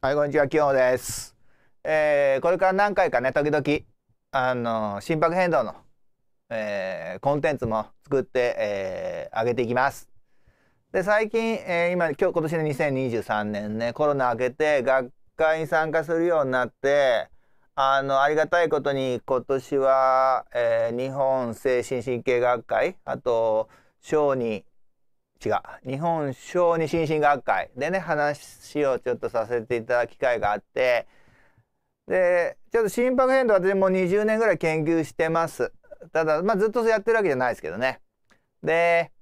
はい、こんにちは、ょうです。えー、これから何回かね、時々、あの、心拍変動の、えー、コンテンツも作って、えー、上げていきます。で、最近、えー、今、今日、今年の2023年ね、コロナ明けて、学会に参加するようになって、あの、ありがたいことに、今年は、えー、日本精神神経学会、あと、小児違う日本小児心身学会でね話をちょっとさせていただく機会があってでちょっと心拍変動私もう20年ぐらい研究してますただ、まあ、ずっとやってるわけじゃないですけどねで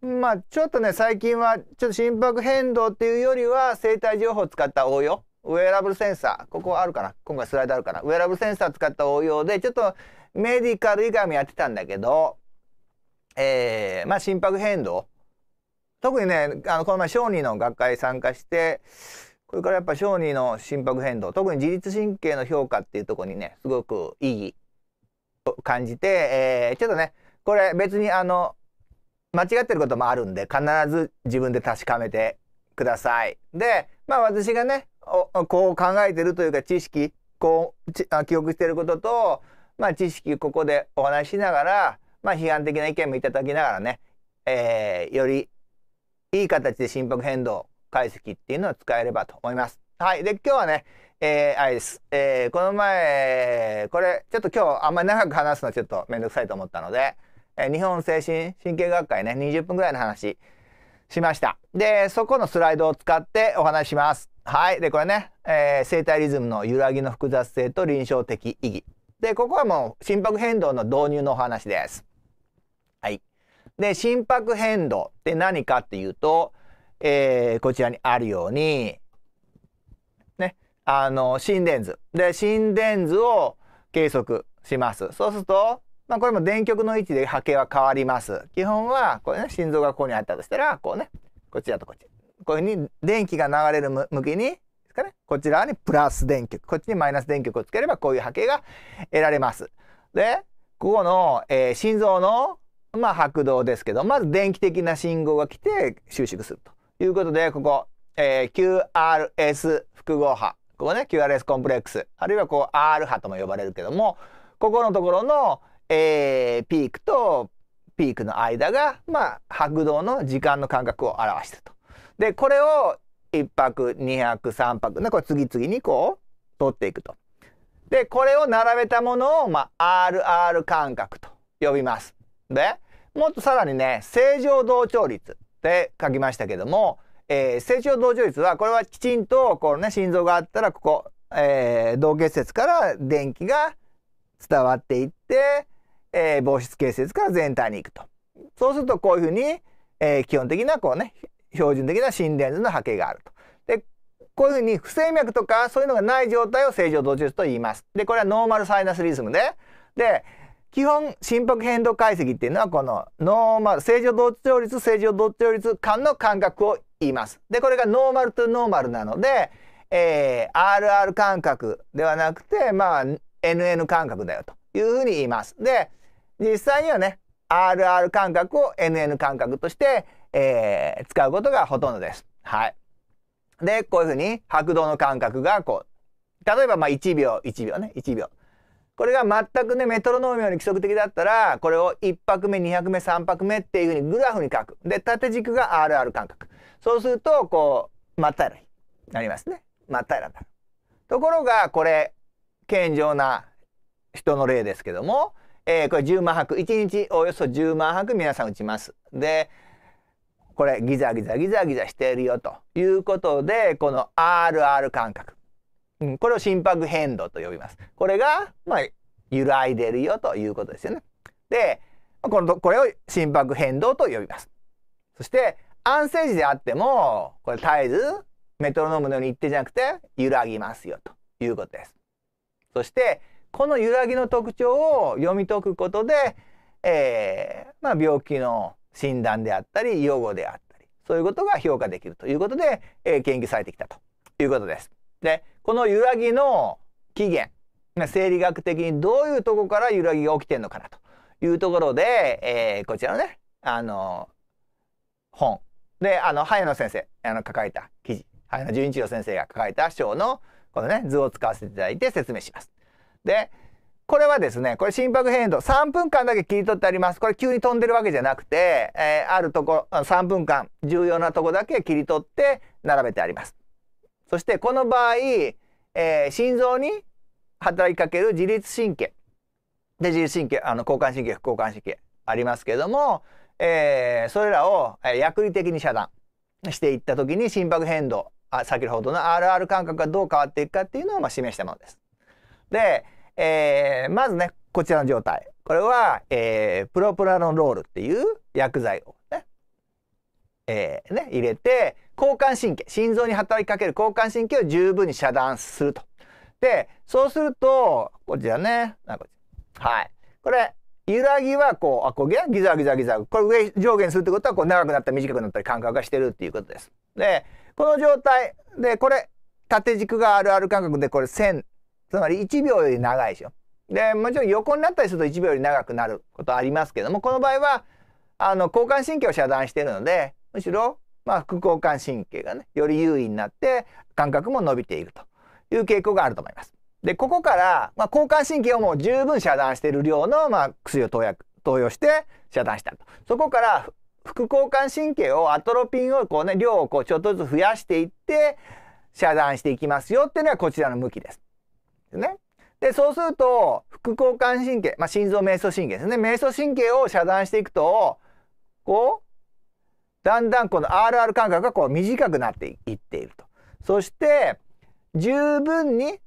まあちょっとね最近はちょっと心拍変動っていうよりは生体情報を使った応用ウェアラブルセンサーここあるかな今回スライドあるかなウェアラブルセンサー使った応用でちょっとメディカル以外もやってたんだけどえー、まあ心拍変動特にねあのこの前小児の学会参加してこれからやっぱ小児の心拍変動特に自律神経の評価っていうとこにねすごく意義を感じて、えー、ちょっとねこれ別にあの間違ってることもあるんで必ず自分で確かめてください。でまあ私がねこう考えてるというか知識こう記憶してることと、まあ、知識ここでお話しながら、まあ、批判的な意見もいただきながらね、えー、よりいい形で心拍変動解析っていうのは使えればと思います。はい。で、今日はね、えー、あれです。えー、この前、これ、ちょっと今日あんまり長く話すのはちょっとめんどくさいと思ったので、えー、日本精神神経学会ね、20分ぐらいの話しました。で、そこのスライドを使ってお話します。はい。で、これね、えー、生体リズムの揺らぎの複雑性と臨床的意義。で、ここはもう心拍変動の導入のお話です。で心拍変動って何かっていうと、えー、こちらにあるようにねあの心電図で心電図を計測しますそうすると、まあ、これも電極の位置で波形は変わります基本はこれね心臓がここにあったとしたらこうねこちらとこっちこういうふうに電気が流れる向きにですかねこちらにプラス電極こっちにマイナス電極をつければこういう波形が得られます。でここの、えー、心臓のまあ白動ですけど、まず電気的な信号が来て収縮するということで、ここ、えー、QRS 複合波。ここね、QRS コンプレックス。あるいはこう R 波とも呼ばれるけども、ここのところの、えー、ピークとピークの間が、まあ、白動の時間の間隔を表してると。で、これを1泊、2泊、3泊、ね、これ次々にこう、取っていくと。で、これを並べたものを、まあ、RR 間隔と呼びます。で、もっとさらにね正常同調率って書きましたけども、えー、正常同調率はこれはきちんとこのね、心臓があったらここ、えー、同結節から電気が伝わっていって、えー、防湿結節から全体に行くと。そうするとこういうふうに、えー、基本的なこうね標準的な心電図の波形があると。でこういうふうに不整脈とかそういうのがない状態を正常同調率と言います。でこれはノーマルサイナスリズムで。で基本心拍変動解析っていうのはこのノーマル正常同調率正常同調率間の間隔を言います。でこれがノーマルとノーマルなので、えー、RR 間隔ではなくてまあ NN 間隔だよというふうに言います。で実際にはね RR 間隔を NN 間隔として、えー、使うことがほとんどです。はい、でこういうふうに拍動の間隔がこう例えばまあ1秒1秒ね1秒。これが全くねメトロノームように規則的だったらこれを1拍目2拍目3拍目っていうふうにグラフに書くで縦軸が RR 感覚。そうするとこう真っ平らになりますね真っ平らになるところがこれ健常な人の例ですけども、えー、これ10万拍1日およそ10万拍皆さん打ちますでこれギザギザギザギザしているよということでこの RR 感覚。うん、これを心拍変動と呼びます。これが、まあ、揺らいでるよということですよね。で、このこれを心拍変動と呼びます。そして安静時であってもこれ絶えずメトロノームのように一定じゃなくて揺らぎますよということです。そしてこの揺らぎの特徴を読み解くことで、えー、まあ、病気の診断であったり予後であったりそういうことが評価できるということで、えー、研究されてきたということです。でこの揺らぎの起源生理学的にどういうとこから揺らぎが起きてるのかなというところで、えー、こちらのねあの本であの早野先生あの書かれた記事早野純一郎先生が書かれた章のこのね図を使わせていただいて説明します。でこれはですねこれ心拍変動3分間だけ切り取ってありますこれ急に飛んでるわけじゃなくて、えー、あるとこ3分間重要なとこだけ切り取って並べてあります。そしてこの場合、えー、心臓に働きかける自律神経で自律神経あの交感神経副交感神経ありますけども、えー、それらを薬理的に遮断していった時に心拍変動あ先ほどの RR 感覚がどう変わっていくかっていうのをまあ示したものです。で、えー、まずねこちらの状態これは、えー、プロプラノロールっていう薬剤をえー、ね、入れて、交感神経、心臓に働きかける交感神経を十分に遮断すると。で、そうすると、こちらね、はい。これ、揺らぎはこう、あ、こうギザギザギザ、これ上下にするってことは、こう長くなったり短くなったり感覚がしてるっていうことです。で、この状態で、これ、縦軸があるある感覚で、これ線、つまり1秒より長いでしょ。で、もちろん横になったりすると1秒より長くなることありますけども、この場合は、あの、交感神経を遮断してるので、むしろ、まあ、副交感神経がねより優位になって感覚も伸びているという傾向があると思います。でここから、まあ、交感神経をもう十分遮断している量の、まあ、薬を投薬投与して遮断したと。そこから副交感神経をアトロピンをこうね量をこうちょっとずつ増やしていって遮断していきますよっていうのがこちらの向きです。ね。でそうすると副交感神経、まあ、心臓迷走神経ですね迷走神経を遮断していくとこだんだんこの RR 間隔がこう短くなっていっていると。そして十分に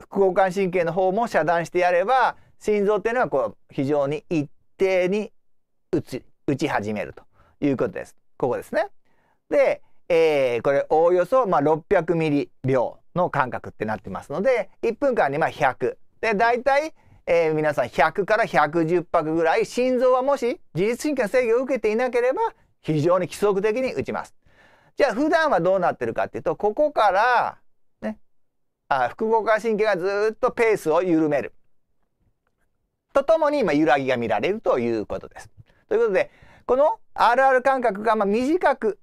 副交感神経の方も遮断してやれば心臓っていうのはこう非常に一定に打ち打ち始めるということです。ここですね。で、えー、これおおよそまあ600ミリ秒の間隔ってなってますので1分間にまあ100。で大体、えー、皆さん100から110拍ぐらい心臓はもし自律神経の制御を受けていなければ非常に規則的に打ちます。じゃあ普段はどうなってるかっていうとここからねあ副交感神経がずっとペースを緩めるとともに、まあ、揺らぎが見られるということです。ということでこの RR 間隔がまあ短く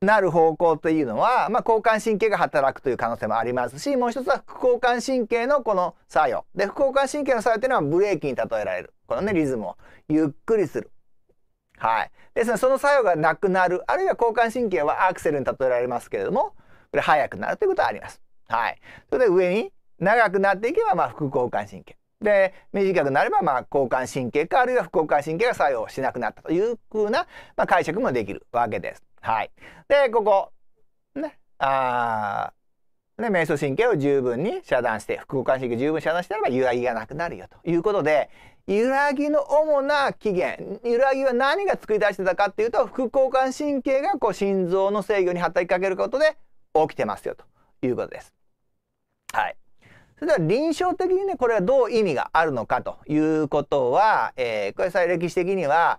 なる方向というのは、まあ、交感神経が働くという可能性もありますしもう一つは副交感神経のこの作用で副交感神経の作用というのはブレーキに例えられるこのねリズムをゆっくりするはい。ですので、その作用がなくなる、あるいは交感神経はアクセルに例えられますけれども、これ速くなるということはあります。はい。それで上に長くなっていけば、まあ、副交感神経。で、短くなれば、まあ、交感神経か、あるいは副交感神経が作用しなくなったというふうな、まあ、解釈もできるわけです。はい。で、ここ、ね、あね、瞑想神経を十分に遮断して副交感神経十分遮断してれば揺らぎがなくなるよということで揺らぎの主な起源揺らぎは何が作り出してたかっていうと副交感神経がこう心臓の制御に働きかけることで起きてますよということです。はい、それでは臨床的にねこれはどう意味があるのかということは、えー、これさ歴史的には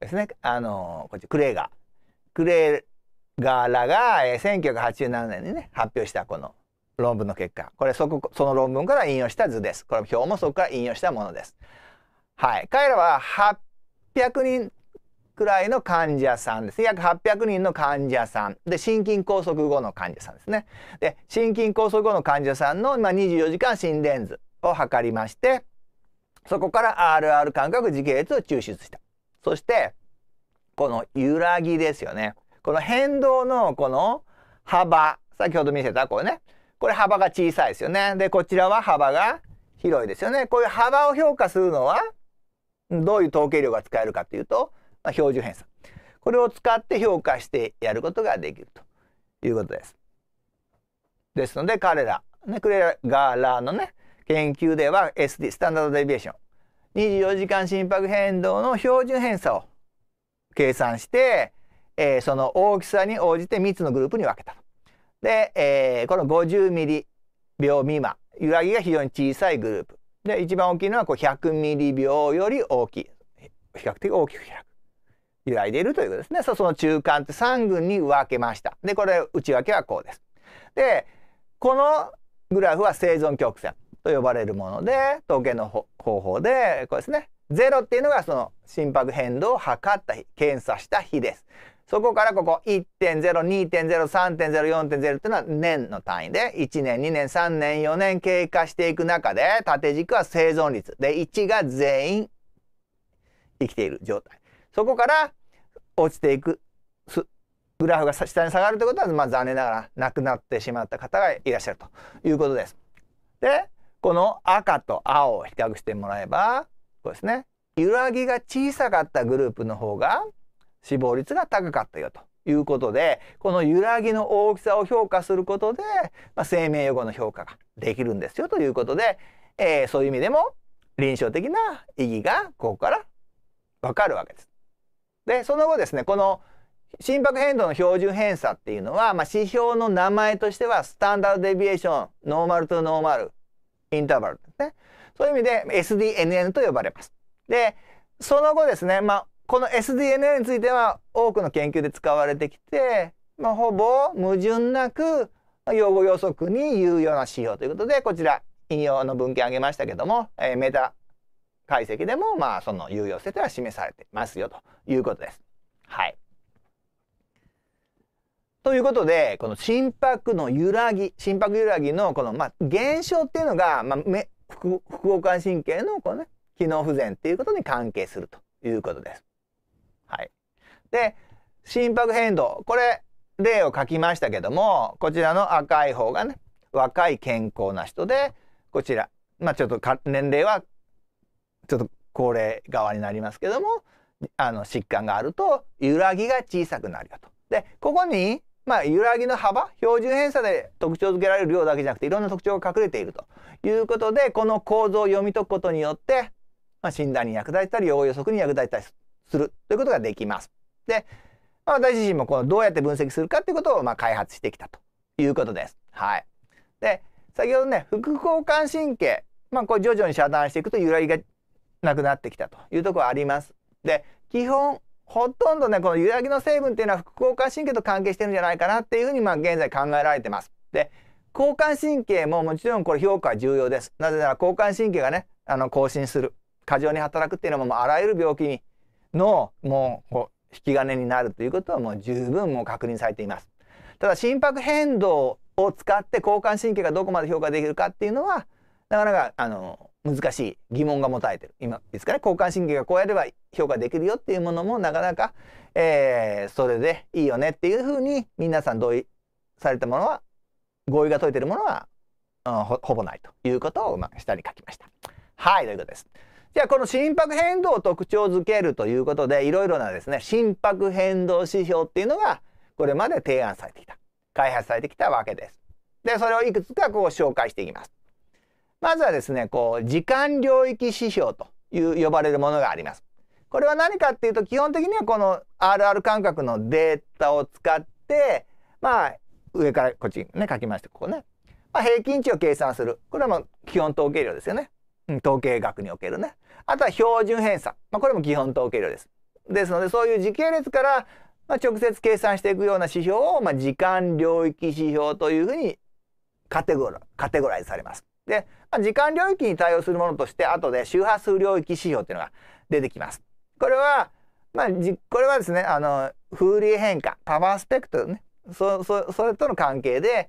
ですねあのー、こっちクレーガークレーガーらが、1987年にね発表したこの論文の結果これそこその論文から引用した図です。これ表もそこから引用したものです。はい。彼らは800人くらいの患者さんです約800人の患者さん。で、心筋梗塞後の患者さんですね。で、心筋梗塞後の患者さんの、ま24時間心電図を測りまして、そこから RR 感覚時系列を抽出した。そして、この揺らぎですよね。この変動のこの幅、先ほど見せたこれね。これ幅が小さいですよね。で、こちらは幅が広いですよね。こういう幅を評価するのは、どういう統計量が使えるかというと、まあ、標準偏差これを使って評価してやることができるということです。ですので彼ら、ね、クレガーラーのね研究では SD スタンダードデビエーション24時間心拍変動の標準偏差を計算して、えー、その大きさに応じて3つのグループに分けたで、えー、この50ミリ秒未満揺らぎが非常に小さいグループで一番大きいのはこう100ミリ秒より大きい比較的大きく開く揺らいでいるということですね。その中間って3群に分けました。でこれ内訳はこうです。でこのグラフは生存曲線と呼ばれるもので統計の方法でこうですね。0っていうのがその心拍変動を測った日検査した日です。そこからここ1.0、2.0、3.0、4.0っていうのは年の単位で、1年、2年、3年、4年経過していく中で、縦軸は生存率。で、1が全員生きている状態。そこから落ちていく、グラフが下に下がるということは、まあ残念ながら亡くなってしまった方がいらっしゃるということです。で、この赤と青を比較してもらえば、こうですね。揺らぎが小さかったグループの方が死亡率が高かったよということで、この揺らぎの大きさを評価することで、まあ、生命予後の評価ができるんですよということで、えー、そういう意味でも臨床的な意義がここからわかるわけです。で、その後ですね、この心拍変動の標準偏差っていうのは、まあ、指標の名前としてはスタンダードデビエーション、ノーマルとノーマル、インターバルですね。そういう意味で SDNN と呼ばれます。で、その後ですね、まあ、この SDNA については多くの研究で使われてきて、まあ、ほぼ矛盾なく用語予測に有用な指標ということでこちら引用の文献あげましたけども、えー、メタ解析でもまあその有用性というのは示されてますよということです。はい、ということでこの心拍の揺らぎ心拍揺らぎのこの、まあ、現象っていうのが、まあ、副交感神経のこの、ね、機能不全っていうことに関係するということです。はい。で、心拍変動。これ、例を書きましたけども、こちらの赤い方がね、若い健康な人で、こちら、まあちょっと年齢は、ちょっと高齢側になりますけども、あの疾患があると揺らぎが小さくなるよと。でここに、まあ、揺らぎの幅標準偏差で特徴づけられる量だけじゃなくていろんな特徴が隠れているということでこの構造を読み解くことによって、まあ、診断に役立てたり予防予測に役立てたりするするということができます。で、まあ、私自身もこのどうやって分析するかっていうことをま開発してきたということです。はい。で、先ほどね、副交感神経、まあ、これ徐々に遮断していくと揺らぎがなくなってきたというところあります。で、基本、ほとんどね、この揺らぎの成分っていうのは副交感神経と関係してるんじゃないかなっていうふうにまあ現在考えられてます。で、交感神経ももちろんこれ評価は重要です。なぜなら交感神経がね、あの更新する過剰に働くっていうのもあらゆる病気にのもうこう引き金になるということはもう十分もう確認されています。ただ心拍変動を使って交感神経がどこまで評価できるかっていうのはなかなかあの難しい疑問が持たれてる今ですかね交感神経がこうやれば評価できるよっていうものもなかなか、えー、それでいいよねっていうふうに皆さん同意されたものは合意が解いてるものは、うん、ほぼないということを、まあ、下に書きました。はいということです。じゃあこの心拍変動を特徴づけるということでいろいろなですね心拍変動指標っていうのがこれまで提案されてきた開発されてきたわけです。でそれをいくつかこう紹介していきます。まずはですねこう時間領域指標という呼ばれるものがあります。これは何かっていうと基本的にはこの RR 感覚のデータを使ってまあ上からこっちね書きましてここね、まあ、平均値を計算するこれはもう基本統計量ですよね、うん、統計学におけるねあとは標準偏差。まあ、これも基本統計量です。ですので、そういう時系列から、まあ、直接計算していくような指標を、まあ、時間領域指標というふうにカテゴラカテゴライズされます。で、まあ、時間領域に対応するものとして、後で周波数領域指標というのが出てきます。これは、まあ、じこれはですね、あの、リエ変化、パワースペクトルね、そそそれとの関係で、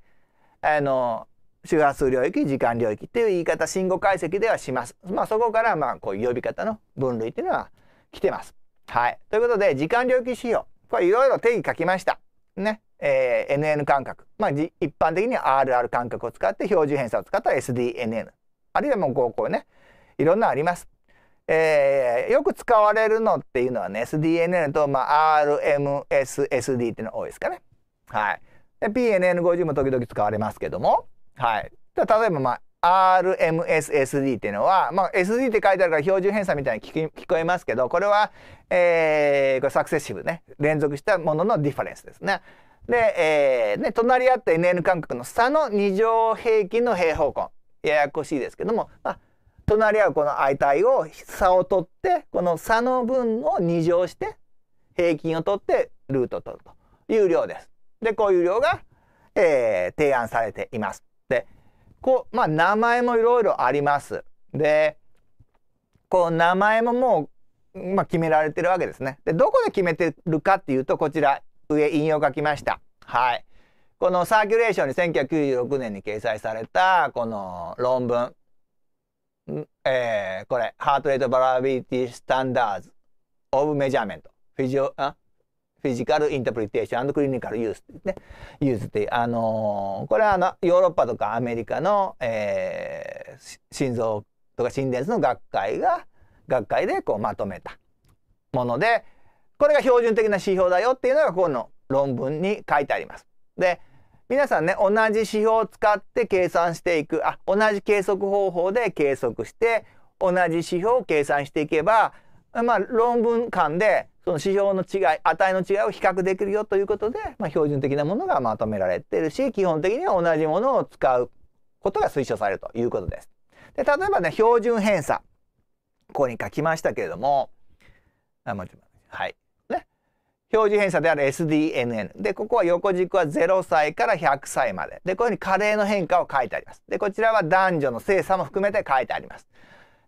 あの、周波数領域、時間領域っていう言い方、信号解析ではします。まあそこからまあこういう呼び方の分類っていうのは来てます。はい。ということで、時間領域指標。これいろいろ定義書きました。ね。えー、NN 間隔。まあ一般的には RR 間隔を使って標準偏差を使った SDNN。あるいはもうこうこうね。いろんなあります。えー、よく使われるのっていうのはね SDNN と、まあ、RMSSD っていうのが多いですかね。はい、で PNN50 も時々使われますけどもはい。例えば、まあ、RMSSD っていうのは、まあ、SD って書いてあるから標準偏差みたいに聞こえますけど、これは、えー、これサクセシブね。連続したもののディファレンスですね。で、えー、ね、隣り合った NN 間隔の差の2乗平均の平方根。ややこしいですけども、まあ、隣り合うこの相対を差を取ってこの差の分を2乗して平均を取ってルートを取るという量です。でこういう量が、えー、提案されています。こう、まあ、名前もいろいろあります。で、こう、名前ももう、まあ、決められてるわけですね。で、どこで決めてるかっていうと、こちら、上、引用書きました。はい。このサーキュレーションに1996年に掲載された、この論文。えー、これ、ハートレートバラビリティスタンダーズオブメジャーメント。フィジオ、あフィジカル・インタプリテーションクリニカル・ユースねユースってあのー、これはあのヨーロッパとかアメリカの、えー、心臓とか心電図の学会が学会でこうまとめたものでこれが標準的な指標だよっていうのがこの論文に書いてあります。で皆さんね同じ指標を使って計算していくあ同じ計測方法で計測して同じ指標を計算していけばまあ論文間でその指標の違い値の違いを比較できるよということで、まあ、標準的なものがまとめられてるし基本的には同じものを使うことが推奨されるということです。で例えばね標準偏差ここに書きましたけれどもあもちろんはいね標準偏差である SDNN でここは横軸は0歳から100歳まででこういうふうに加齢の変化を書いてあります。でこちらは男女の性差も含めて書いてあります。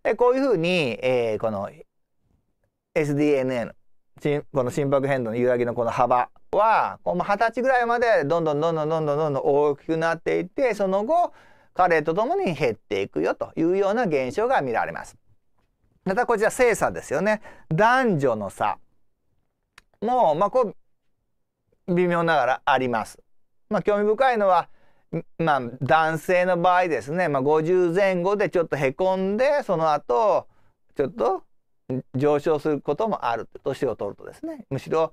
でこういうふうに、えー、この SDNN この心拍変動の揺らぎのこの幅は二十歳ぐらいまでどんどんどんどんどんどんどん大きくなっていってその後彼とともに減っていくよというような現象が見られます。またこちら性差ですよね。男女の差もうまあこう微妙ながらあります。まあ、興味深いのはまあ、男性の場合ですね、まあ、50前後でちょっとへこんでその後ちょっと上昇することもある年を取るとですねむしろ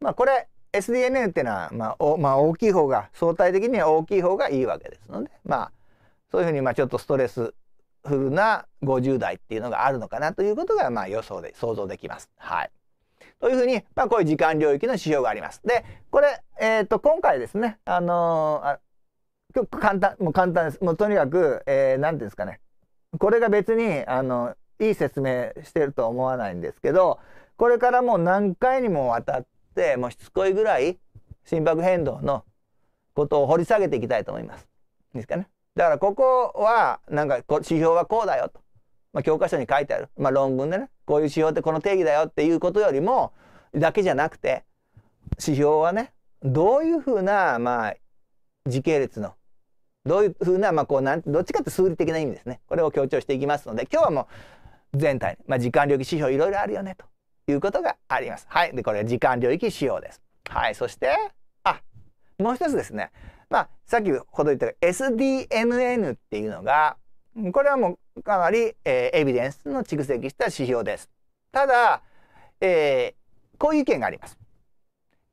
まあこれ s d n a っていうのは、まあまあ、大きい方が相対的には大きい方がいいわけですのでまあそういうふうにまあちょっとストレスフルな50代っていうのがあるのかなということがまあ予想で想像できます。はいというふうに、まあ、こういう時間領域の指標があります。でこれ、えーと、今回ですねあのー、あ結構簡単もう簡単ですもうとにかく何、えー、て言うんですかねこれが別にあのいい説明してるとは思わないんですけどこれからもう何回にもわたってもうしつこいぐらい心拍変動のことを掘り下げていきたいと思います。いいですかね。だからここはなんか指標はこうだよと、まあ、教科書に書いてある、まあ、論文でねこういう指標ってこの定義だよっていうことよりもだけじゃなくて指標はねどういうふうな、まあ、時系列のどういうふうな、まあ、こうなんどっちかって数理的な意味ですねこれを強調していきますので今日はもう全体、まあ、時間領域指標いろいろあるよねということがあります。はい。で、これが時間領域指標です。はい。そして、あ、もう一つですね。まあ、さっきほど言った SDNN っていうのが、これはもうかなり、えー、エビデンスの蓄積した指標です。ただ、えー、こういう意見があります。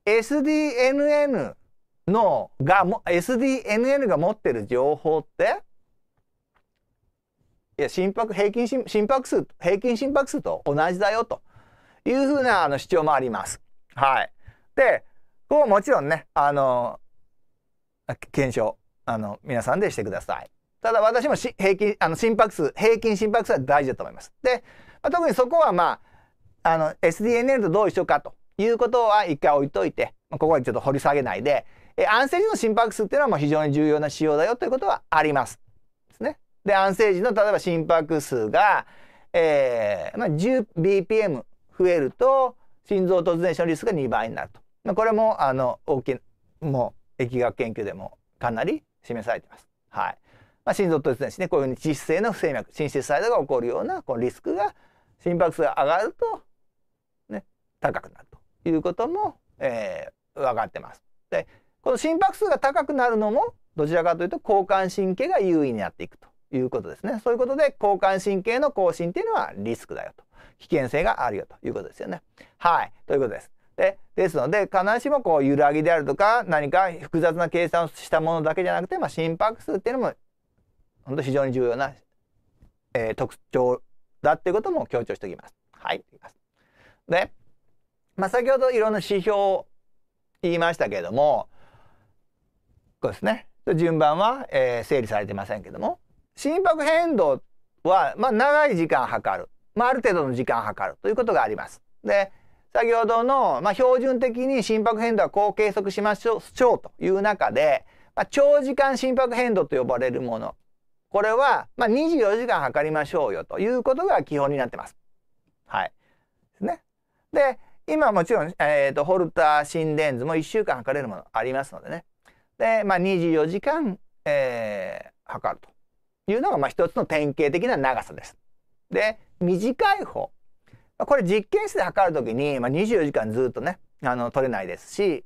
SDNN のが SDNN が持ってる情報っていや心拍平均心拍数平均心拍数と同じだよというふうなあの主張もあります。はい、でここもちろんねあの検証あの皆さんでしてください。ただ私も平均あの心拍数平均心拍数は大事だと思います。で、まあ、特にそこはまああの SDNL とどう一緒かということは一回置いといて、まあ、ここはちょっと掘り下げないでえ安静時の心拍数っていうのはもう非常に重要な仕様だよということはあります。で安静時の例えば心拍数が、えーまあ、10bpm 増えると心臓突然死のリスクが2倍になると、まあ、これもあの大きもう疫学研究でもかなり示されてます。はいまあ、心臓突然死ねこういうふうに致死性の不整脈心室細動が起こるようなこのリスクが心拍数が上がると、ね、高くなるということも、えー、分かってます。でこの心拍数が高くなるのもどちらかというと交感神経が優位になっていくということですね。そういうことで交感神経の更新っていうのはリスクだよと。危険性があるよということですよね。はい。ということです。でですので必ずしもこう揺らぎであるとか何か複雑な計算をしたものだけじゃなくて、まあ、心拍数っていうのも本当非常に重要な、えー、特徴だっていうことも強調しておきます。はい。で、まあ、先ほどいろんな指標を言いましたけれどもこうですね順番は、えー、整理されてませんけども心拍変動は、まあ、長い時間測る、まあ、ある程度の時間測るということがあります。で先ほどの、まあ、標準的に心拍変動はこう計測しましょうという中で、まあ、長時間心拍変動と呼ばれるものこれは、まあ、24時間測りましょうよということが基本になってます。はい。ですね。で今もちろん、えーと、ホルター心電図も1週間測れるものありますのでね。で、まあ、24時間、えー、測るというのがまあ一つの典型的な長さです。で短い方これ実験室で測る時に、まあ、24時間ずっとねあの取れないですし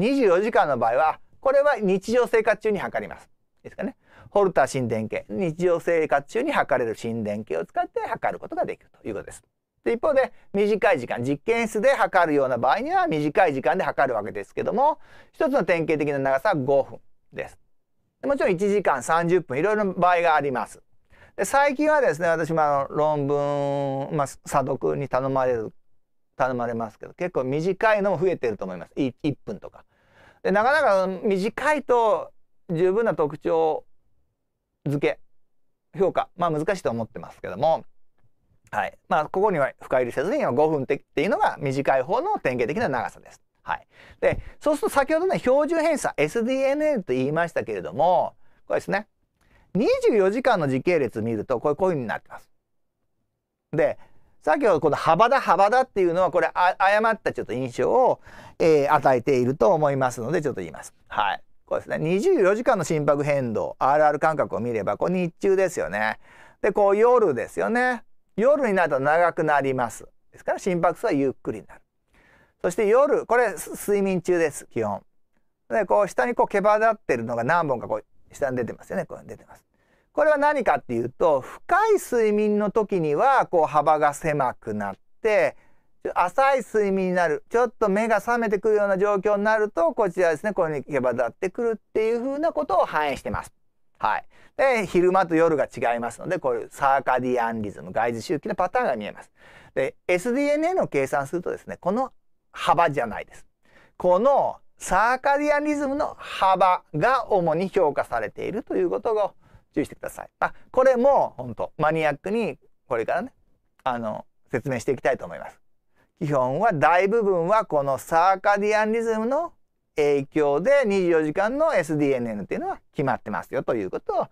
24時間の場合はこれは日常生活中に測ります。ですかね。ホルター心電計日常生活中に測れる心電計を使って測ることができるということです。で一方で短い時間実験室で測るような場合には短い時間で測るわけですけども一つの典型的な長さは5分です。もちろん1時間30分いろいろな場合があります。で最近はですね私もあの論文、まあ、査読に頼まれる頼まれますけど結構短いのも増えてると思います 1, 1分とか。でなかなか短いと十分な特徴付け評価まあ難しいと思ってますけども、はいまあ、ここには深入りせずに5分っていうのが短い方の典型的な長さです。はい。で、そうすると先ほどね、標準偏差 SDNN と言いましたけれども、これですね。24時間の時系列見ると、これこういう風になってます。で、先ほどこの幅だ幅だっていうのは、これ誤ったちょっと印象を、えー、与えていると思いますので、ちょっと言います。はい。こうですね。24時間の心拍変動、RR 間隔を見れば、これ日中ですよね。で、こう夜ですよね。夜になると長くなります。ですから心拍数はゆっくりになる。そして夜、これ睡眠中です、基本。で、こう下にこう毛羽立ってるのが何本かこう下に出てますよね。こう出てます。これは何かっていうと、深い睡眠の時にはこう幅が狭くなって、浅い睡眠になる。ちょっと目が覚めてくるような状況になると、こちらですね、こういうふうに毛羽立ってくるっていうふうなことを反映してます。はい。で、昼間と夜が違いますので、こういうサーカディアンリズム、外耳周期のパターンが見えます。で、SDNA の計算するとですね、この幅じゃないです。このサーカディアンリズムの幅が主に評価されているということを注意してください。あ、これも本当マニアックにこれからね、あの、説明していきたいと思います。基本は大部分はこのサーカディアンリズムの影響で24時間の SDNN っていうのは決まってますよということを、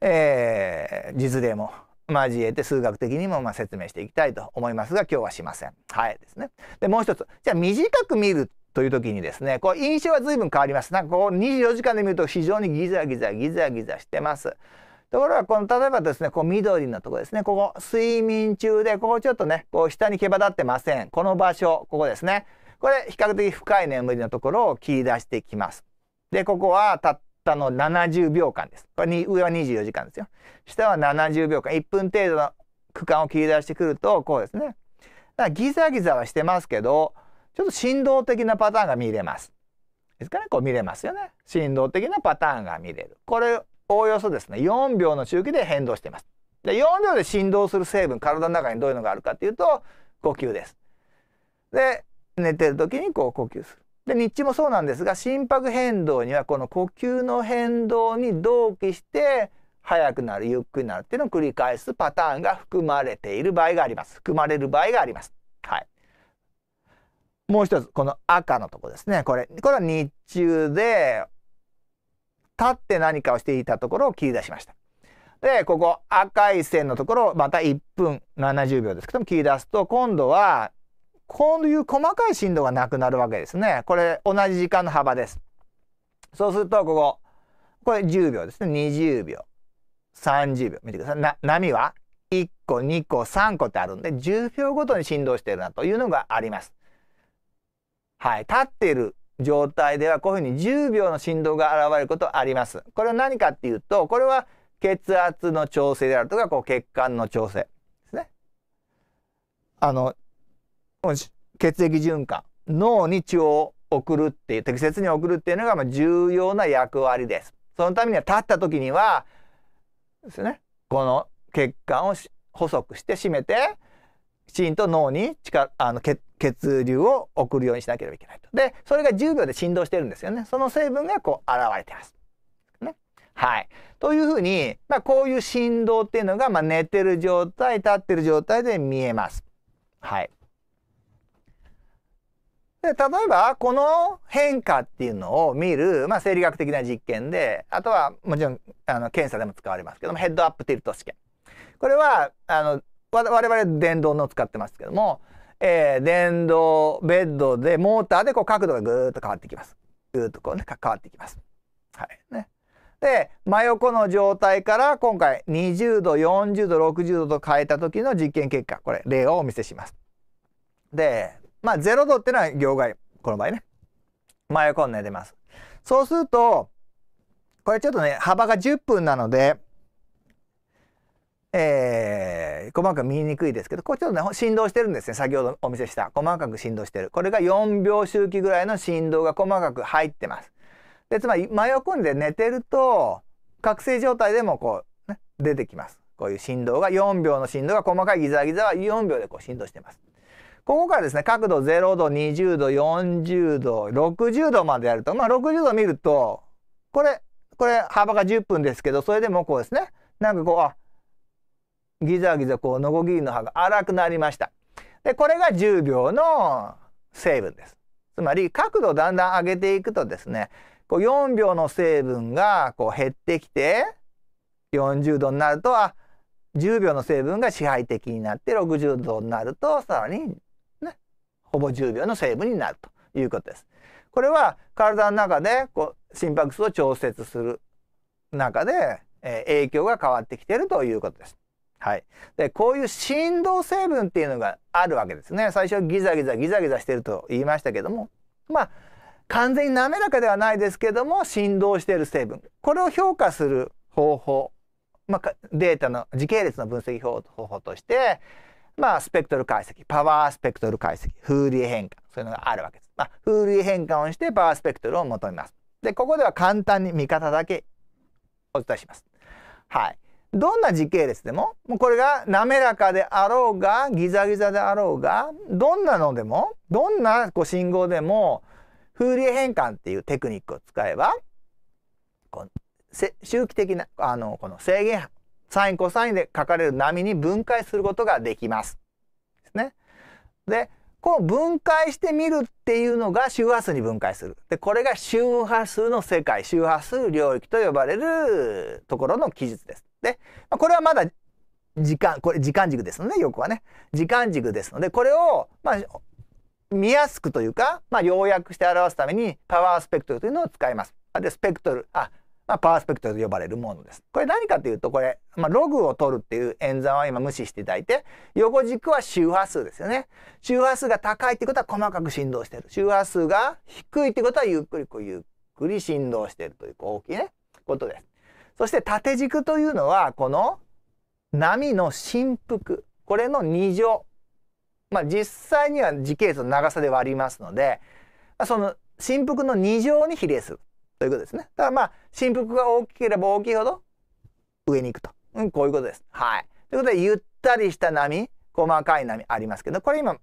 えー、実例も交えて数学的にもま説明していきたいと思いますが今日はしません。はいですね。でもう一つじゃあ短く見るという時にですねこう印象は随分変わります。なんかこう24時間で見ると非常にギザギザギザギザしてます。ところがこの例えばですねこう緑のとこですねここ睡眠中でここちょっとねこう下に毛羽立ってませんこの場所ここですねこれ比較的深い眠りのところを切り出してきます。でここはたっ下の70秒間です。これ上は24時間ですよ。下は70秒間。1分程度の区間を切り出してくると、こうですね。だからギザギザはしてますけど、ちょっと振動的なパターンが見れます。ですから、ね、こう見れますよね。振動的なパターンが見れる。これ、おおよそですね、4秒の周期で変動しています。で、4秒で振動する成分、体の中にどういうのがあるかっていうと、呼吸です。で、寝てる時にこう呼吸する。で日中もそうなんですが心拍変動にはこの呼吸の変動に同期して速くなるゆっくりなるっていうのを繰り返すパターンが含まれている場合があります含まれる場合があります。はい、もう一つこの赤のとこですねこれこれは日中で立って何かをしていたところを切り出しました。でここ赤い線のところをまた1分70秒ですけども切り出すと今度はこういう細かい振動がなくなるわけですね。これ同じ時間の幅です。そうするとこここれ10秒ですね20秒30秒見てくださいな、波は1個2個3個ってあるんで10秒ごとに振動してるなというのがあります。はい立っている状態ではこういうふうに10秒の振動が現れることあります。これは何かっていうとこれは血圧の調整であるとかこう血管の調整ですね。あの血液循環脳に血を送るっていう適切に送るっていうのがま重要な役割です。そのためには立った時にはですねこの血管を細くして締めてきちんと脳に力あの血血流を送るようにしなければいけないと。でそれが10秒で振動してるんですよね。その成分がこう現れてます。ね、はい、というふうに、まあ、こういう振動っていうのが、まあ、寝てる状態立ってる状態で見えます。はいで例えばこの変化っていうのを見る、まあ、生理学的な実験であとはもちろんあの検査でも使われますけどもヘッドアップティルト試験これはあの我々電動の使ってますけども、えー、電動ベッドでモーターでこう角度がぐーっと変わってきますぐーっとこうね変わってきます。はいね、で真横の状態から今回20度40度60度と変えた時の実験結果これ例をお見せします。でまあ、0度っていうのは行外。この場合ね。真横に寝てます。そうすると、これちょっとね、幅が10分なので、えー、細かく見にくいですけど、これちょっとね、振動してるんですね。先ほどお見せした。細かく振動してる。これが4秒周期ぐらいの振動が細かく入ってます。で、つまり真横にで寝てると、覚醒状態でもこう、ね、出てきます。こういう振動が4秒の振動が細かいギザギザは4秒でこう振動してます。ここからですね、角度0度、20度、40度、60度までやると、まあ60度見ると、これ、これ幅が10分ですけど、それでもこうですね、なんかこう、あ、ギザギザこう、ノコギリの刃が荒くなりました。で、これが10秒の成分です。つまり角度をだんだん上げていくとですね、こう4秒の成分がこう減ってきて、40度になると、あ、10秒の成分が支配的になって60度になるとさらにほぼ10秒の成分になるということです。これは体の中でこう心拍数を調節する中で、えー、影響が変わってきているということです。はい、でこういう振動成分っていうのがあるわけですね。最初ギザギザギザギザしてると言いましたけどもまあ完全に滑らかではないですけども振動している成分これを評価する方法、まあ、データの時系列の分析方法としてまあ、スペクトル解析、パワースペクトル解析、フーリエ変換、そういうのがあるわけです。まあ、フーリエ変換をしてパワースペクトルを求めます。で、ここでは簡単に見方だけお伝えします。はい。どんな時系列でも、もうこれが滑らかであろうが、ギザギザであろうが、どんなのでも、どんなこう信号でも、フーリエ変換っていうテクニックを使えば、こう周期的な、あの、この制限サインコサインで書かれる波に分解することができます。ですね。で、この分解してみるっていうのが周波数に分解する。で、これが周波数の世界、周波数領域と呼ばれるところの記述です。で、これはまだ時間、これ時間軸ですので、よくはね。時間軸ですので、これを、まあ、見やすくというか、まあ、要約して表すためにパワースペクトルというのを使います。で、スペクトル、あ、まあ、パワースペクトルと呼ばれるものです。これ何かというと、これ、まあ、ログを取るっていう演算は今無視していただいて、横軸は周波数ですよね。周波数が高いってことは細かく振動している。周波数が低いってことはゆっくりこうゆっくり振動しているという大きいね、ことです。そして縦軸というのは、この波の振幅、これの2乗。まあ、実際には時系図の長さで割りますので、その振幅の2乗に比例する。ということですね。だからまあ、振幅が大きければ大きいほど上に行くと。うん、こういうことです。はい。ということで、ゆったりした波、細かい波ありますけど、これ今、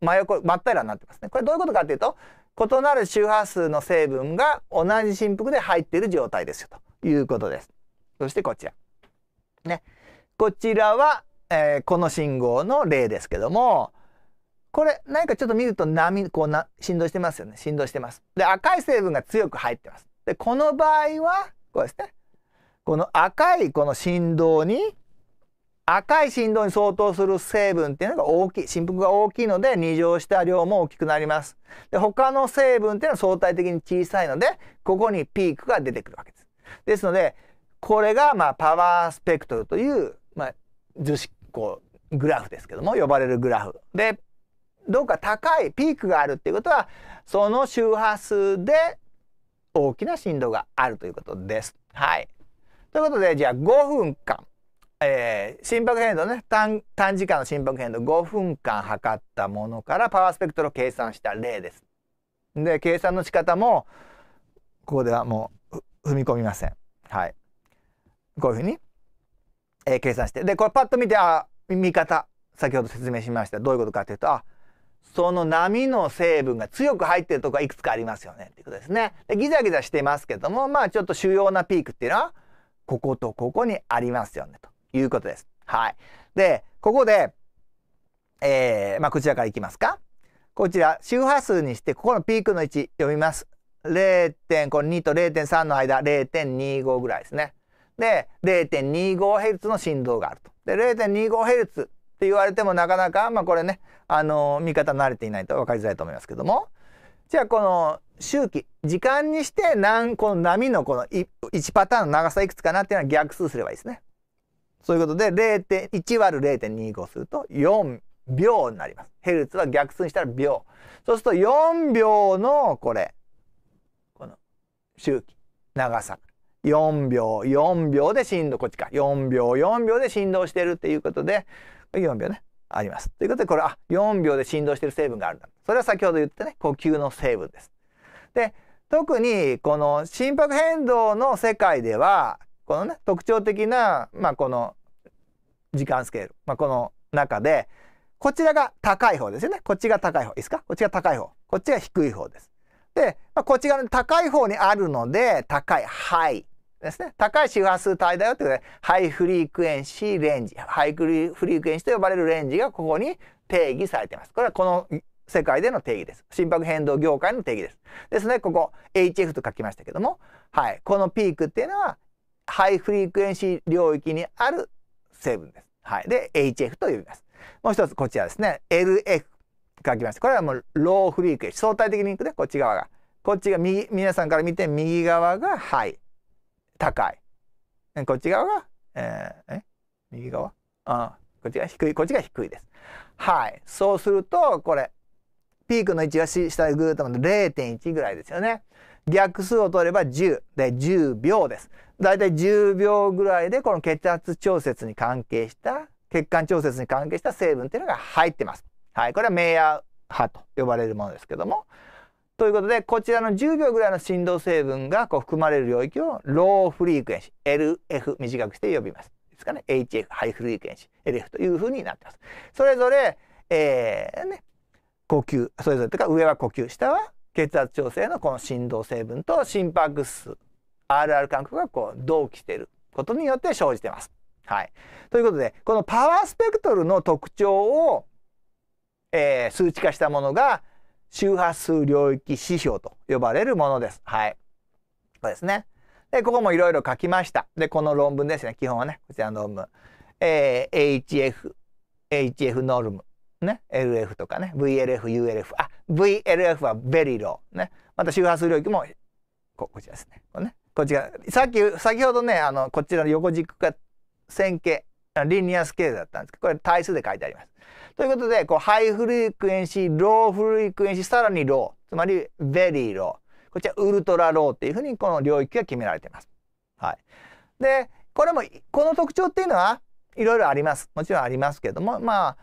真横、真っ平らになってますね。これどういうことかっていうと、異なる周波数の成分が同じ振幅で入っている状態ですよ、ということです。そしてこちら。ね。こちらは、えー、この信号の例ですけども、これ、何かちょっと見ると波、こうな、振動してますよね。振動してます。で、赤い成分が強く入ってます。で、この場合は、こうですね。この赤いこの振動に、赤い振動に相当する成分っていうのが大きい、振幅が大きいので、二乗した量も大きくなります。で、他の成分っていうのは相対的に小さいので、ここにピークが出てくるわけです。ですので、これが、まあ、パワースペクトルという、まあ、図式、こう、グラフですけども、呼ばれるグラフ。で、どうか高いピークがあるっていうことはその周波数で大きな振動があるということです。はい、ということでじゃあ5分間、えー、心拍変動ね短時間の心拍変動5分間測ったものからパワースペクトルを計算した例です。で計算の仕方もここではもう踏み込みません。はい、こういうふうに、えー、計算してでこれパッと見てあ見方先ほど説明しましたどういうことかというとあその波の成分が強く入ってるとこがいくつかありますよねっていうことですね。でギザギザしてますけどもまあちょっと主要なピークっていうのはこことここにありますよねということです。はい。でここで、えー、まあ、こちらからいきますか。こちら周波数にしてここのピークの位置読みます。0.2と0.3の間0.25ぐらいですね。で 0.25Hz の振動があると。で 0.25Hz って言われてもなかなか、まあ、これね、あの見方慣れていないと分かりづらいと思いますけども。じゃあこの周期時間にして何この波のこの 1, パターンの長さいくつかなっていうのは逆数すればいいですね。そういうことで0.1割る0.25すると4秒になります。ヘルツは逆数にしたら秒。そうすると4秒のこれこの周期長さ4秒4秒で振動こっちか4秒4秒で振動してるっていうことで4秒ねあります。ということでこれあ4秒で振動してる成分があるんだそれは先ほど言ったね呼吸の成分です。で特にこの心拍変動の世界ではこのね特徴的な、まあ、この時間スケール、まあ、この中でこちらが高い方ですよねこっちが高い方いいですかこっちが高い方こっちが低い方です。で、まあ、こっち側の高い方にあるので高い「はい」ですね。高い周波数帯だよってことで、ハイフリークエンシーレンジ、ハイフリークエンシと呼ばれるレンジがここに定義されています。これはこの世界での定義です。心拍変動業界の定義です。ですね、ここ HF と書きましたけども、はい、このピークっていうのは、ハイフリークエンシー領域にある成分です。はい、で、HF と呼びます。もう一つ、こちらですね、LF 書きました。これはもうローフリークエンシー。相対的にいくね、こっち側が。こっちが右、皆さんから見て右側がハイ。高い。こっち側が、えー、え右側あこっちが低い、こっちが低いです。はい。そうすると、これ、ピークの位置が下でぐーっとまで0.1ぐらいですよね。逆数を取れば10で10秒です。だいたい10秒ぐらいでこの血圧調節に関係した血管調節に関係した成分っていうのが入ってます。はい、これはメイヤー波と呼ばれるものですけども、ということで、こちらの10秒ぐらいの振動成分がこう含まれる領域をローフリークエンシー、LF 短くして呼びます。ですかね。HF、ハイフリークエンシー、LF というふうになってます。それぞれ、えー、ね、呼吸、それぞれというか上は呼吸、下は血圧調整のこの振動成分と心拍数、RR 感覚がこう同期していることによって生じてます。はい。ということで、このパワースペクトルの特徴を、えー、数値化したものが、周波数領域指標と呼ばれるものです。はい。これですね。で、ここもいろいろ書きました。で、この論文ですね。基本はね、こちらの論文。えー、HF、HF ノルム、ね、LF とかね、VLF、ULF。あ、VLF はベリロー。ね。また周波数領域も、こ、こちらですね。これね。こっちが、さっき、先ほどね、あの、こちらの横軸が線形、リニアスケールだったんですけど、これ対数で書いてあります。ということで、こう、ハイフリクエンシー、ローフリクエンシー、さらにロー、つまり、ベリーロー。こちら、ウルトラローっていうふうに、この領域が決められています。はい。で、これも、この特徴っていうのは、いろいろあります。もちろんありますけども、まあ、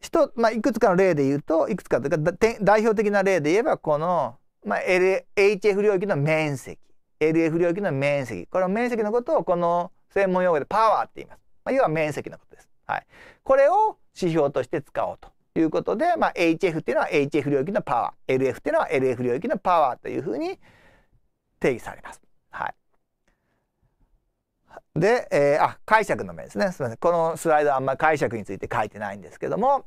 人、まあ、いくつかの例で言うと、いくつかというか、代表的な例で言えば、この、まあ、L、HF 領域の面積、LF 領域の面積、この面積のことを、この専門用語でパワーって言います。まあ、要は面積のことです。はい。これを、指標として使おうということで、まあ、HF っていうのは HF 領域のパワー LF っていうのは LF 領域のパワーというふうに定義されます。はい、で、えー、あ解釈の面ですねすみませんこのスライドはあんまり解釈について書いてないんですけども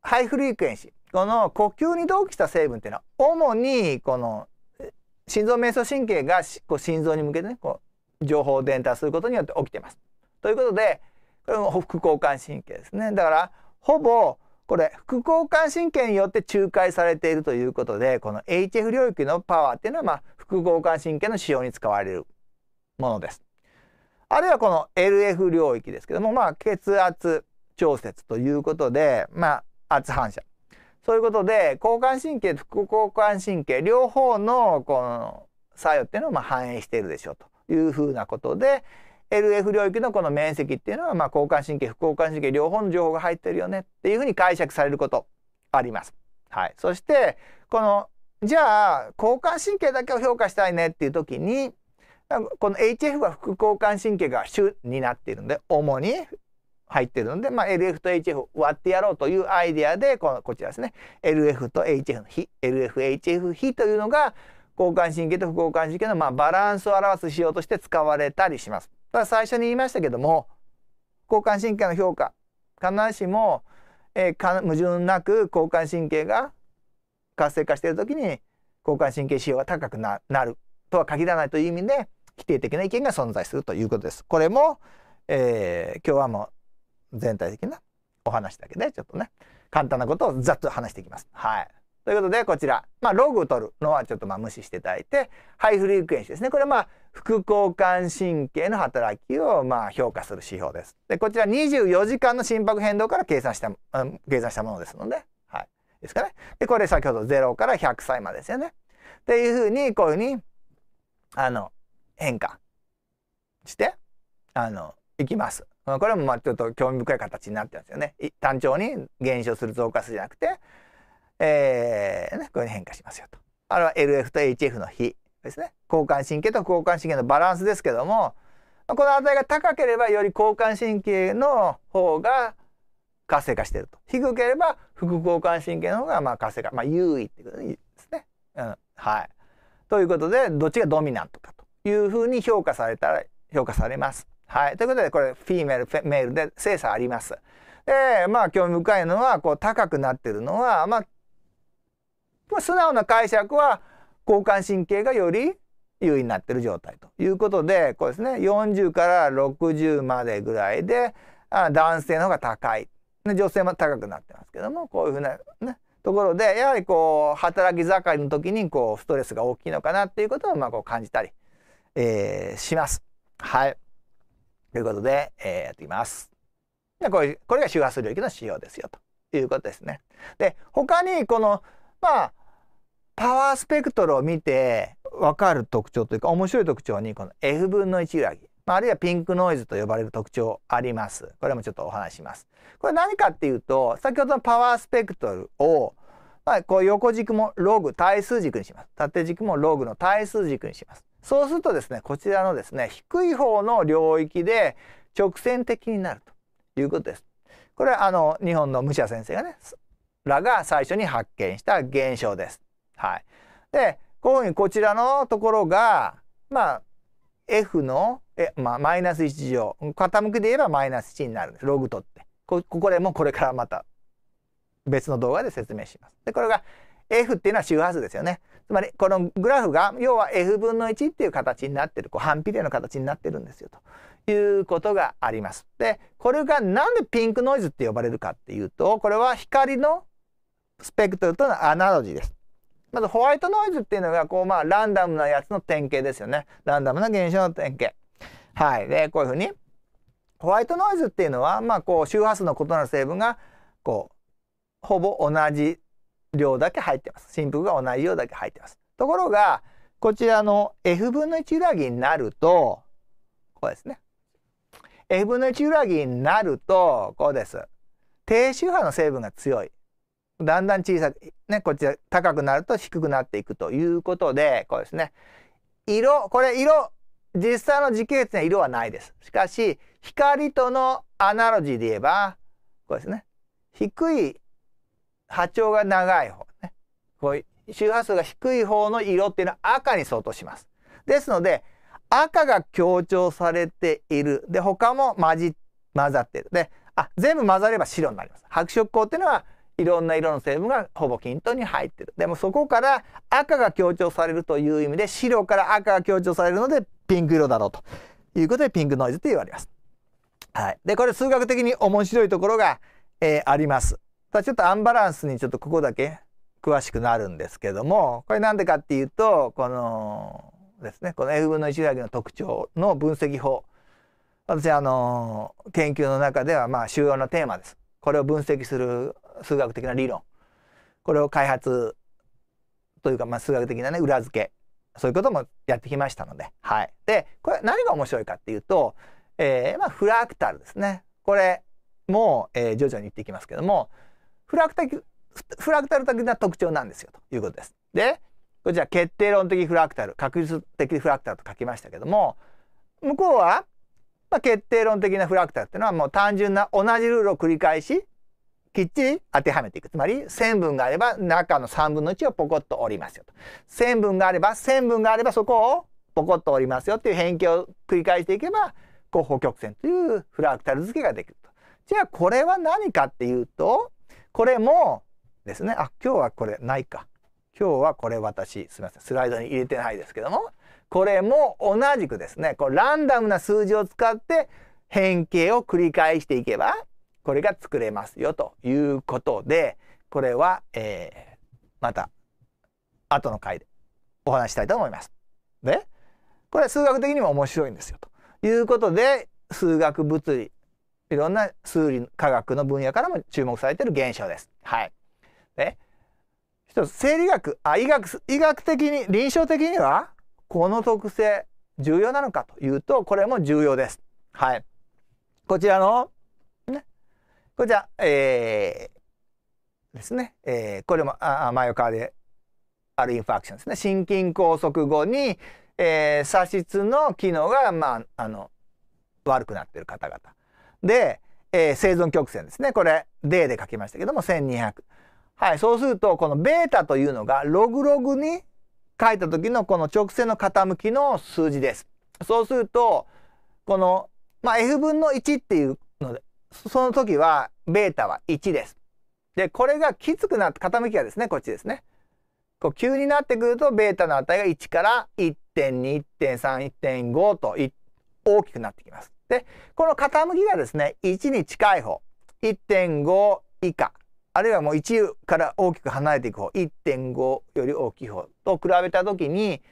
ハイフリークエンシーこの呼吸に同期した成分っていうのは主にこの心臓迷走神経がこう心臓に向けてねこう情報を伝達することによって起きてます。ということでこれも副交感神経ですね。だから、ほぼ、これ、副交感神経によって仲介されているということで、この HF 領域のパワーっていうのは、まあ、副交感神経の使用に使われるものです。あるいはこの LF 領域ですけども、まあ、血圧調節ということで、まあ、圧反射。そういうことで、交感神経と副交感神経、両方のこの作用っていうのをま反映しているでしょうというふうなことで、LF 領域のこの面積っていうのは、まあ、交感神経、副交感神経両方の情報が入ってるよねっていうふうに解釈されることあります。はい。そして、この、じゃあ、交感神経だけを評価したいねっていう時に、この HF は副交感神経が主になっているので、主に入ってるので、まあ、LF と HF 割ってやろうというアイデアで、このこちらですね。LF と HF の比、LFHF 比というのが、交感神経と副交感神経のまあバランスを表す仕様として使われたりします。ただ最初に言いましたけども交感神経の評価必ずしも、えー、矛盾なく交感神経が活性化している時に交感神経使用が高くなるとは限らないという意味で否定的な意見が存在するということです。これも、えー、今日はもう全体的なお話だけでちょっとね簡単なことをざっと話していきます。はいということで、こちら。まあ、ログを取るのはちょっとまあ無視していただいて、ハイフリークエンシーですね。これはまあ、副交感神経の働きをまあ評価する指標です。で、こちら24時間の心拍変動から計算した、うん、計算したものですので、はい。ですかね。で、これ先ほど0から100歳までですよね。っていうふうに、こういうふうに、あの、変化して、あの、いきます。これもまあちょっと興味深い形になってますよね。単調に減少する増加数じゃなくて、えー、ね、こういうに変化しますよと。あれは LF と HF の比ですね。交感神経と副交感神経のバランスですけども、この値が高ければより交感神経の方が活性化してると。低ければ副交感神経の方がまあ活性化、まあ優位っていうことですね。うん。はい。ということで、どっちがドミナントかというふうに評価されたら、評価されます。はい。ということで、これ、フィーメル、メールで精査あります。で、まあ、興味深いのは、こう、高くなってるのは、まあ、素直な解釈は交感神経がより優位になっている状態ということでこうですね40から60までぐらいで男性の方が高い女性も高くなってますけどもこういうふうな、ね、ところでやはりこう働き盛りの時にこうストレスが大きいのかなっていうことをまあこう感じたり、えー、します。はいということで、えー、やっていきます。でこれこれが周波数領域の仕様ですよということですね。で他にこのまあパワースペクトルを見て分かる特徴というか面白い特徴にこの F 分の1揺らぎあるいはピンクノイズと呼ばれる特徴あります。これもちょっとお話します。これ何かっていうと、先ほどのパワースペクトルを、まあ、こう横軸もログ対数軸にします。縦軸もログの対数軸にします。そうするとですね、こちらのですね、低い方の領域で直線的になるということです。これはあの日本の武者先生がね、らが最初に発見した現象です。はい。で、こういうふうにこちらのところが、まあ、F の、えまあ、マイナス1乗。傾きで言えばマイナス1になるんです。ログ取って。ここでもこれからまた別の動画で説明します。で、これが F っていうのは周波数ですよね。つまり、このグラフが、要は F 分の1っていう形になってる、こう反比例の形になってるんですよ、ということがあります。で、これがなんでピンクノイズって呼ばれるかっていうと、これは光のスペクトルとのアナロジーです。まずホワイトノイズっていうのがこうまあランダムなやつの典型ですよね。ランダムな現象の典型。はい。で、こういうふうにホワイトノイズっていうのはまあこう周波数の異なる成分がこうほぼ同じ量だけ入ってます。振幅が同じ量だけ入ってます。ところがこちらの f 分の1揺らぎになるとこうですね。f 分の1揺らぎになるとこうです。低周波の成分が強い。だんだん小さく、ね、こちら高くなると低くなっていくということで、こうですね。色、これ色、実際の時系列には色はないです。しかし、光とのアナロジーで言えば、こうですね。低い波長が長い方ね。こういう周波数が低い方の色っていうのは赤に相当します。ですので、赤が強調されている。で、他も混じ、混ざっている。で、あ、全部混ざれば白になります。白色光っていうのはいろんな色の成分がほぼ均等に入ってるでもそこから赤が強調されるという意味で白から赤が強調されるのでピンク色だろうということでピンクノイズと言われます。はい、でこれ数学的に面白いところが、えー、あります。ただちょっとアンバランスにちょっとここだけ詳しくなるんですけどもこれなんでかっていうとこのですねこの F 分の1だけの特徴の分析法私あの研究の中ではまあ主要なテーマです。これを分析する数学的な理論これを開発というか、まあ、数学的なね裏付けそういうこともやってきましたので、はい、でこれ何が面白いかっていうと、えー、まあ、フラクタルですねこれも、えー、徐々に言っていきますけどもフラクタルフラクタル的な特徴なんですよということです。でこちら決定論的フラクタル確率的フラクタルと書きましたけども向こうは、まあ、決定論的なフラクタルっていうのはもう単純な同じルールを繰り返しきっちり当てはめていく。つまり、線分があれば中の3分の1をポコッと折りますよと。線分があれば、線分があればそこをポコッと折りますよっていう変形を繰り返していけば、後方曲線というフラクタル付けができると。じゃあ、これは何かっていうと、これもですね、あ、今日はこれないか。今日はこれ私、すみません、スライドに入れてないですけども、これも同じくですね、こうランダムな数字を使って変形を繰り返していけば、これが作れますよということでこれは、えー、また後の回でお話したいと思います。でこれは数学的にも面白いんですよということで数学物理いろんな数理科学の分野からも注目されている現象です。はい、で一つ生理学あ医学医学的に臨床的にはこの特性重要なのかというとこれも重要です。はい、こちらのえー、ですね、えー、これもあマヨカーであるインファクションですね。心筋梗塞後に、えー、左室の機能が、まあ、あの、悪くなってる方々。で、えー、生存曲線ですね。これ、デーで書きましたけども、1200。はい、そうすると、このベータというのが、ログログに書いた時のこの直線の傾きの数字です。そうすると、この、まあ、f 分の1っていうその時は、ベータは1です。で、これがきつくなって、傾きがですね、こっちですね。こう急になってくると、ベータの値が1から1.2、1.3、1.5と大きくなってきます。で、この傾きがですね、1に近い方、1.5以下、あるいはもう1から大きく離れていく方、1.5より大きい方と比べた時に、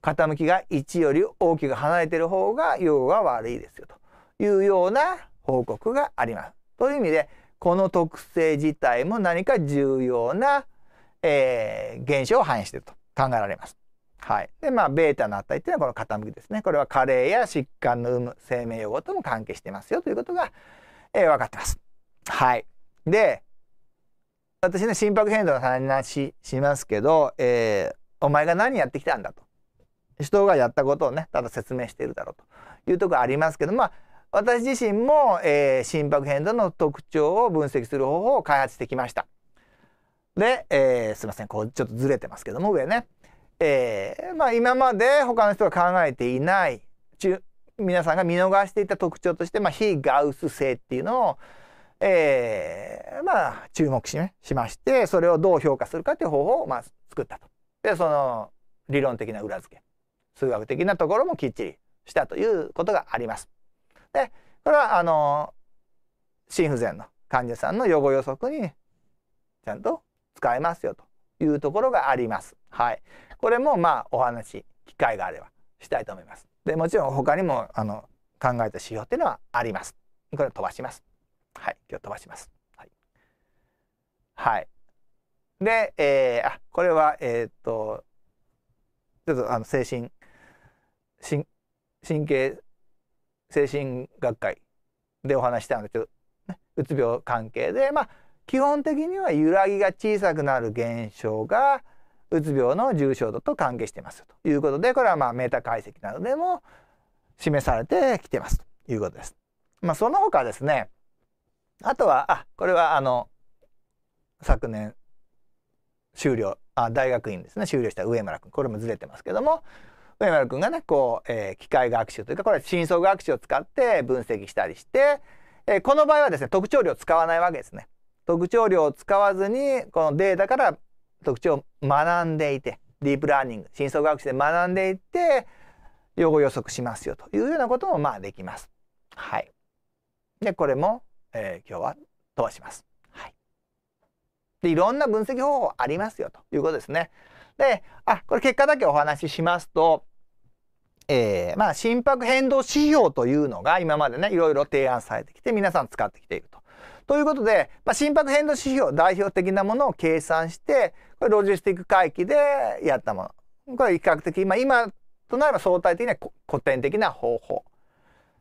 傾きが1より大きく離れている方が用が悪いですよというような報告があります。という意味でこの特性自体も何か重要な、えー、現象を反映していると考えられます。はい、でまあベータの値っていうのはこの傾きですねこれは加齢や疾患の有無生命予語とも関係してますよということが、えー、分かってます。はい、で私ね心拍変動の話しますけど、えー、お前が何やってきたんだと人がやったことをねただ説明しているだろうというとこありますけどまあ私自身も、えー、心拍変動の特徴を分析する方法を開発してきました。で、えー、すいませんこうちょっとずれてますけども上ね、えーまあ、今まで他の人が考えていない皆さんが見逃していた特徴として、まあ、非ガウス性っていうのを、えー、まあ注目し,、しましてそれをどう評価するかっていう方法を、まあ、作ったと。でその理論的な裏付け数学的なところもきっちりしたということがあります。でこれはあの心不全の患者さんの予後予測にちゃんと使えますよというところがあります。はい、これもまあお話機会があればしたいと思います。でもちろん他にもあの考えた仕様っていうのはあります。これ飛ばします。はい、今日飛ばします。はい。はい、で、えー、あこれはえー、っとちょっとあの精神神経精神学会でお話したんですけど、ね、うつ病関係で、まあ、基本的には揺らぎが小さくなる現象がうつ病の重症度と関係していますということでこれはまあメータ解析などでも示されてきてますということです。まあ、その他ですねあとはあこれはあの昨年修了あ大学院ですね修了した上村君これもずれてますけども上丸くんがねこう、えー、機械学習というかこれは深層学習を使って分析したりして、えー、この場合はですね特徴量を使わないわけですね。特徴量を使わずにこのデータから特徴を学んでいてディープラーニング深層学習で学んでいって用語予測しますよというようなこともまあできます。はい、でこれも、えー、今日は飛ばします。はい、でいろんな分析方法ありますよということですね。で、あ、これ結果だけお話ししますと、えー、まあ、心拍変動指標というのが今までね、いろいろ提案されてきて、皆さん使ってきていると。ということで、まあ、心拍変動指標、代表的なものを計算して、これロジスティック回帰でやったもの。これ比較的、まあ、今となれば相対的には古典的な方法。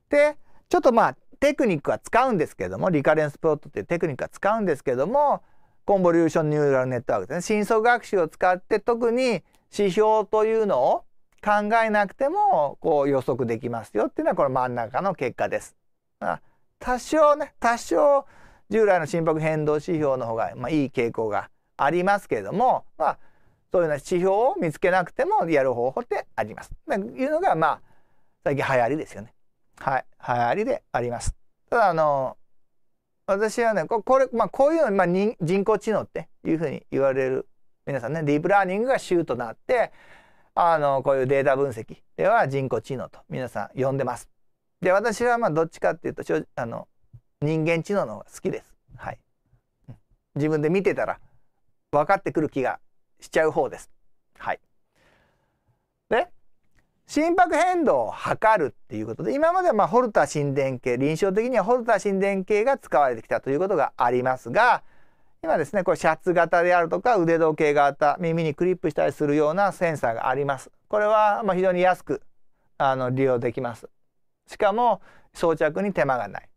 で、ちょっとまあ、テクニックは使うんですけども、リカレンスプロットっていうテクニックは使うんですけども、コンボリューションニューラルネットワークですね。深層学習を使って特に指標というのを考えなくてもこう予測できますよっていうのはこの真ん中の結果です。多少ね多少従来の心拍変動指標の方が、まあ、いい傾向がありますけれども、まあ、そういうような指標を見つけなくてもやる方法ってあります。というのがまあ最近流行りですよね。はい流行りであります。ただあの私はね、これ、まあ、こういうの、まあ、人工知能っていうふうに言われる。皆さんね、ディープラーニングが主となって、あの、こういうデータ分析では人工知能と皆さん呼んでます。で、私はまあ、どっちかっていうと、あの、人間知能の方が好きです。はい。自分で見てたら分かってくる気がしちゃう方です。はい。で、心拍変動を測るっていうことで今まではまホルター心電計臨床的にはホルター心電計が使われてきたということがありますが今ですねこれシャツ型であるとか腕時計型耳にクリップしたりするようなセンサーがあります。これはま非常に安くあの利用できます。しかも装着に手間がない。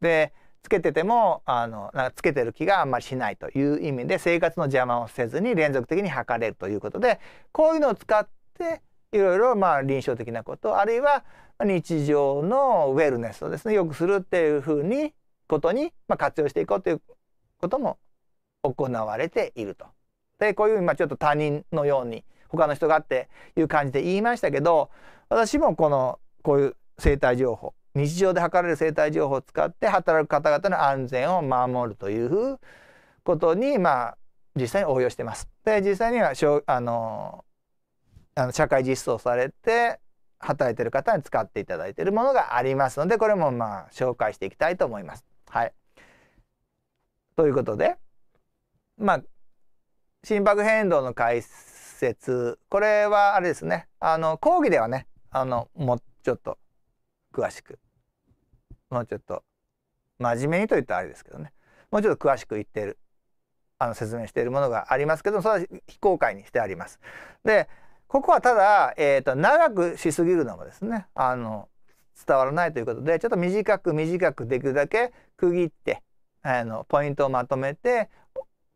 でつけててもあのなんかつけてる気があんまりしないという意味で生活の邪魔をせずに連続的に測れるということでこういうのを使っていろいろまあ臨床的なことあるいは日常のウェルネスをですねよくするっていうふうにことにまあ活用していこうということも行われていると。でこういう今ちょっと他人のように他の人がっていう感じで言いましたけど私もこのこういう生体情報日常で測れる生体情報を使って働く方々の安全を守るということにまあ実際に応用してます。で実際にはあのあの社会実装されて働いてる方に使っていただいているものがありますのでこれもまあ紹介していきたいと思います。はい、ということでまあ心拍変動の解説これはあれですねあの講義ではねあのもうちょっと詳しくもうちょっと真面目にと言ったらあれですけどねもうちょっと詳しく言ってるあの説明しているものがありますけどそれは非公開にしてあります。でここはただ、えーと、と長くしすぎるのもですねあの伝わらないということでちょっと短く短くできるだけ区切ってあのポイントをまとめて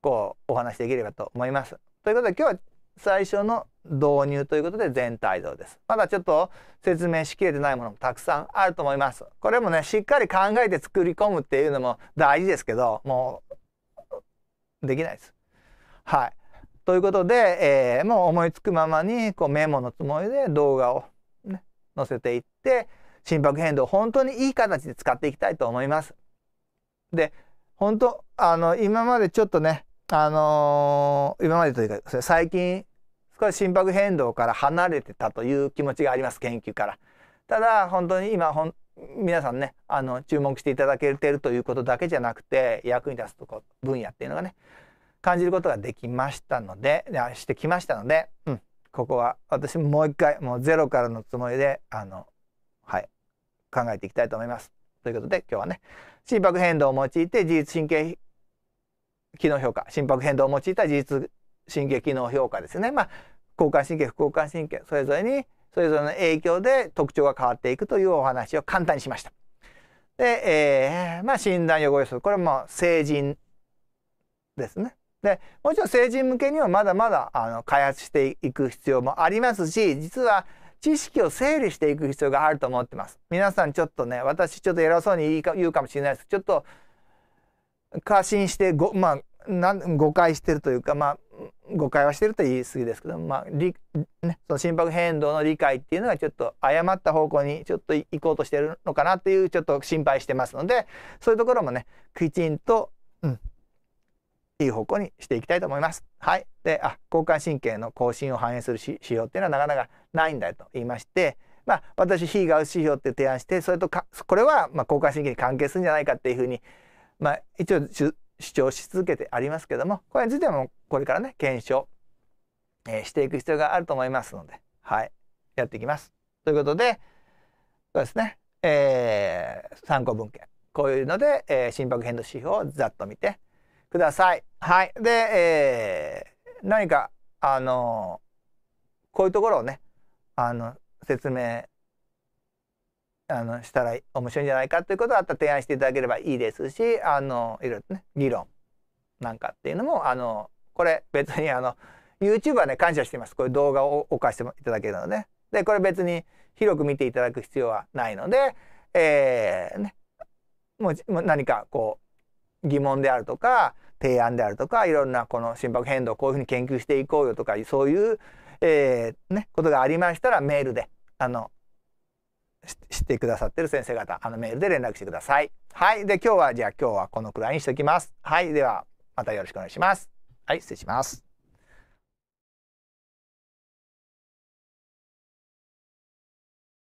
こうお話しできればと思います。ということで今日は最初の導入ということで全体像です。まだちょっと説明しきれてないものもたくさんあると思います。これもねしっかり考えて作り込むっていうのも大事ですけどもうできないです。はい。ということで、えー、もう思いつくままにこうメモのつもりで動画を、ね、載せていって心拍変動を本当にいい形で使っていきたいと思います。で本当あの今までちょっとねあのー、今までというか最近少し心拍変動から離れてたという気持ちがあります研究から。ただ本当に今ほん皆さんねあの注目していただけてるということだけじゃなくて役に立つとこ分野っていうのがね感じることができましたのでしてきましたので、うん、ここは私ももう一回もうゼロからのつもりであの、はい、考えていきたいと思います。ということで今日はね心拍変動を用いて自律神経機能評価心拍変動を用いた自律神経機能評価ですね。まあ交感神経副交感神経それぞれにそれぞれの影響で特徴が変わっていくというお話を簡単にしました。で、えー、まあ診断予防予測これも成人ですね。でもちろん成人向けにはまだまだあの開発していく必要もありますし実は知識を整理していく必要があると思ってます。皆さんちょっとね私ちょっと偉そうに言うかもしれないですちょっと過信してご、まあ、なん誤解してるというか、まあ、誤解はしてると言い過ぎですけど、まありね、その心拍変動の理解っていうのがちょっと誤った方向にちょっと行こうとしてるのかなっていうちょっと心配してますのでそういうところもねきちんと、うん、いい方向にしていきたいと思います。はい。で、あ、交感神経の更新を反映する指標っていうのはなかなかないんだと言いまして、まあ、私、非ガウス指標って提案して、それとか、これは、まあ、交感神経に関係するんじゃないかっていうふうに、まあ、一応主張し続けてありますけども、これについてもこれからね、検証、えー、していく必要があると思いますので、はい。やっていきます。ということで、そうですね、えー、参考文献。こういうので、えー、心拍変動指標をざっと見て、ください。はい。で、えー、何か、あのこういうところをね、あの、説明、あの、したら面白いんじゃないかということだったら提案していただければいいですし、あの、いろいろね、議論なんかっていうのも、あの、これ別にあの、YouTube はね、感謝しています。こういう動画をお貸していただけるので、ね。で、これ別に広く見ていただく必要はないので、えー、ね、もう何かこう疑問であるとか提案であるとかいろんなこの心拍変動こういうふうに研究していこうよとかそういう、えー、ね、ことがありましたらメールであの知ってくださってる先生方あのメールで連絡してください。はいで今日はじゃあ今日はこのくらいにしておきます。はいではまたよろしくお願いします。はい失礼します。